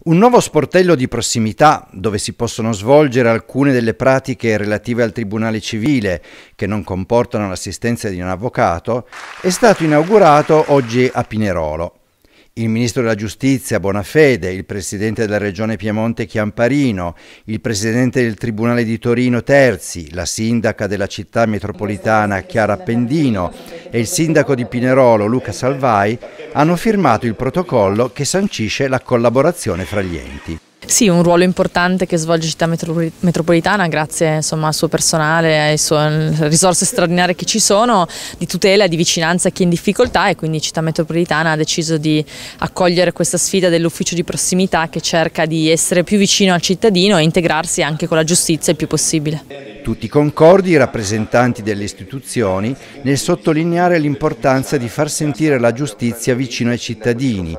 Un nuovo sportello di prossimità dove si possono svolgere alcune delle pratiche relative al Tribunale civile che non comportano l'assistenza di un avvocato è stato inaugurato oggi a Pinerolo il ministro della giustizia Bonafede, il presidente della regione Piemonte Chiamparino, il presidente del Tribunale di Torino Terzi, la sindaca della città metropolitana Chiara Pendino e il sindaco di Pinerolo Luca Salvai hanno firmato il protocollo che sancisce la collaborazione fra gli enti. Sì, un ruolo importante che svolge Città Metropolitana grazie insomma, al suo personale, alle sue risorse straordinarie che ci sono, di tutela e di vicinanza a chi è in difficoltà e quindi Città Metropolitana ha deciso di accogliere questa sfida dell'ufficio di prossimità che cerca di essere più vicino al cittadino e integrarsi anche con la giustizia il più possibile. Tutti concordi i rappresentanti delle istituzioni nel sottolineare l'importanza di far sentire la giustizia vicino ai cittadini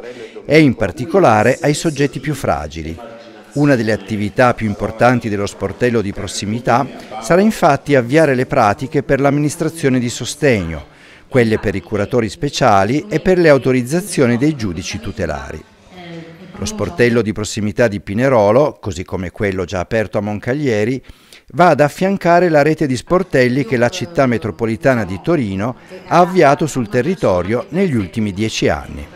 e in particolare ai soggetti più fragili. Una delle attività più importanti dello sportello di prossimità sarà infatti avviare le pratiche per l'amministrazione di sostegno, quelle per i curatori speciali e per le autorizzazioni dei giudici tutelari. Lo sportello di prossimità di Pinerolo, così come quello già aperto a Moncaglieri, va ad affiancare la rete di sportelli che la città metropolitana di Torino ha avviato sul territorio negli ultimi dieci anni.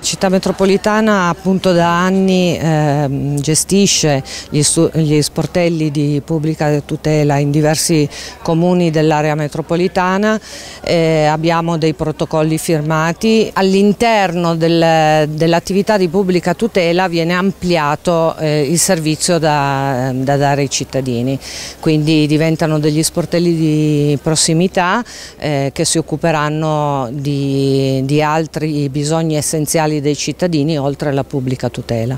Città metropolitana appunto da anni eh, gestisce gli, gli, sportelli di pubblica tutela in diversi comuni dell'area metropolitana, eh, abbiamo dei protocolli firmati, all'interno del, dell'attività di pubblica tutela viene ampliato eh, il servizio da, da, dare ai cittadini, quindi diventano degli sportelli di prossimità eh, che si occuperanno di, di altri bisogni essenziali vitali dei cittadini oltre alla pubblica tutela.